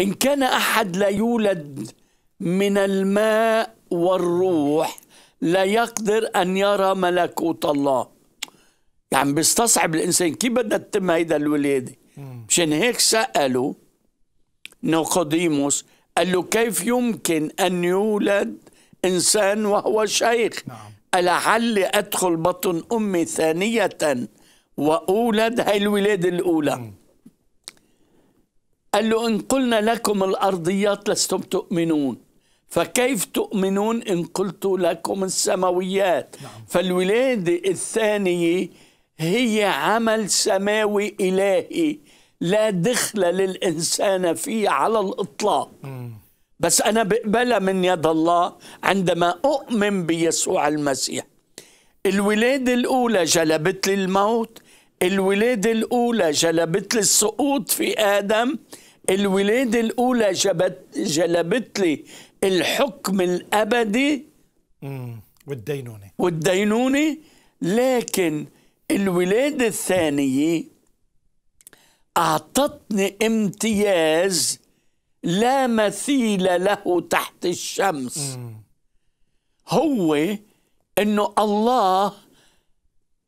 إن كان أحد لا يولد من الماء والروح لا يقدر أن يرى ملكوت الله يعني بيستصعب الإنسان كيف بدنا تتم هيدا الولادة مشان هيك سألوا نقوديموس قال له كيف يمكن أن يولد إنسان وهو شيخ نعم. ألعل أدخل بطن أمي ثانية وأولد هاي الولادة الأولى مم. قال له إن قلنا لكم الأرضيات لستم تؤمنون فكيف تؤمنون إن قلت لكم السماويات نعم. فالولادة الثانية هي عمل سماوي إلهي لا دخل للإنسان فيه على الإطلاق م. بس أنا بقبلها من يد الله عندما أؤمن بيسوع المسيح الولادة الأولى جلبت لي الموت الولادة الأولى جلبت لي السقوط في آدم الولادة الأولى جبت جلبت لي الحكم الأبدي والدينونة والدينونة لكن الولادة الثانية أعطتني امتياز لا مثيل له تحت الشمس مم. هو انه الله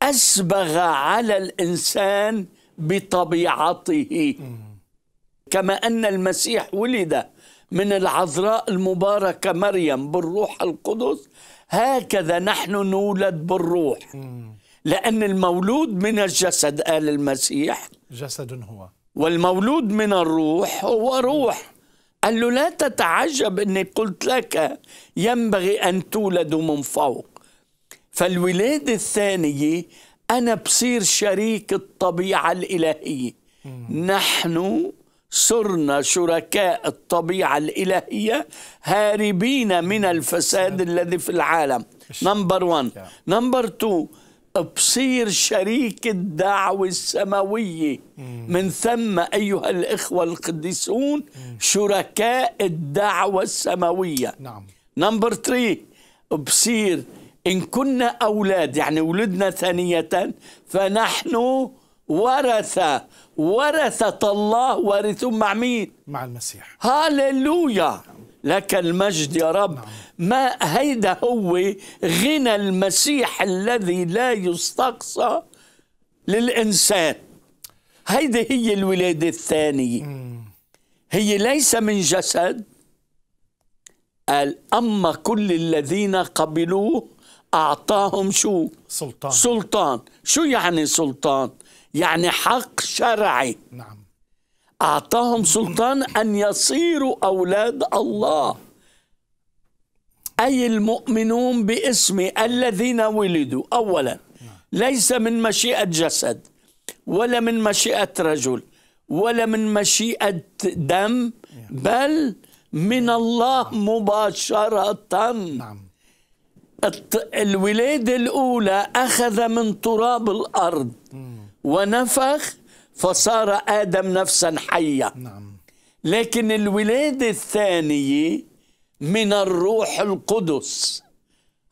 اسبغ على الانسان بطبيعته مم. كما أن المسيح ولد من العذراء المباركة مريم بالروح القدس هكذا نحن نولد بالروح لأن المولود من الجسد قال المسيح جسد هو والمولود من الروح هو روح قال له لا تتعجب أني قلت لك ينبغي أن تولد من فوق فالولادة الثانية أنا بصير شريك الطبيعة الإلهية نحن صرنا شركاء الطبيعة الإلهية هاربين من الفساد الذي في العالم نمبر 1 نمبر 2 بصير شريك الدعوة السماوية من ثم أيها الإخوة القديسون شركاء الدعوة السماوية نعم نمبر 3 بصير إن كنا أولاد يعني ولدنا ثانية فنحن ورث ورثة الله وارثون مع مين؟ مع المسيح هاللويا نعم. لك المجد يا رب نعم. ما هيدا هو غنى المسيح الذي لا يستقصى للإنسان هيدي هي الولادة الثانية هي ليس من جسد قال أما كل الذين قبلوه أعطاهم شو سلطان سلطان شو يعني سلطان يعني حق شرعي نعم أعطاهم سلطان أن يصيروا أولاد الله أي المؤمنون باسم الذين ولدوا أولا ليس من مشيئة جسد ولا من مشيئة رجل ولا من مشيئة دم نعم. بل من الله نعم. مباشرة نعم الولادة الأولى أخذ من تراب الأرض ونفخ فصار آدم نفسا حية نعم. لكن الولادة الثانية من الروح القدس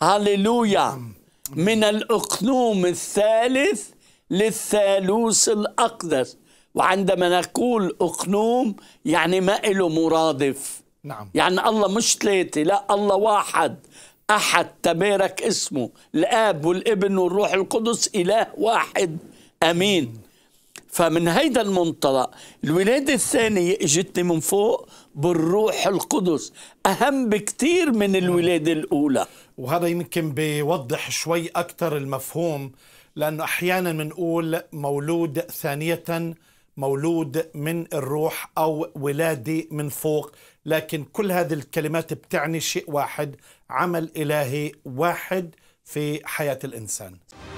هللويا نعم. من الأقنوم الثالث للثالوث الأقدس وعندما نقول أقنوم يعني ما له مرادف نعم. يعني الله مش ثلاثة لا الله واحد أحد تبارك اسمه الآب والابن والروح القدس إله واحد أمين فمن هيدا المنطلق الولادة الثانية اجتني من فوق بالروح القدس أهم بكتير من الولادة الأولى وهذا يمكن بيوضح شوي أكثر المفهوم لأنه أحيانا بنقول مولود ثانية مولود من الروح او ولادي من فوق لكن كل هذه الكلمات بتعني شيء واحد عمل الهي واحد في حياه الانسان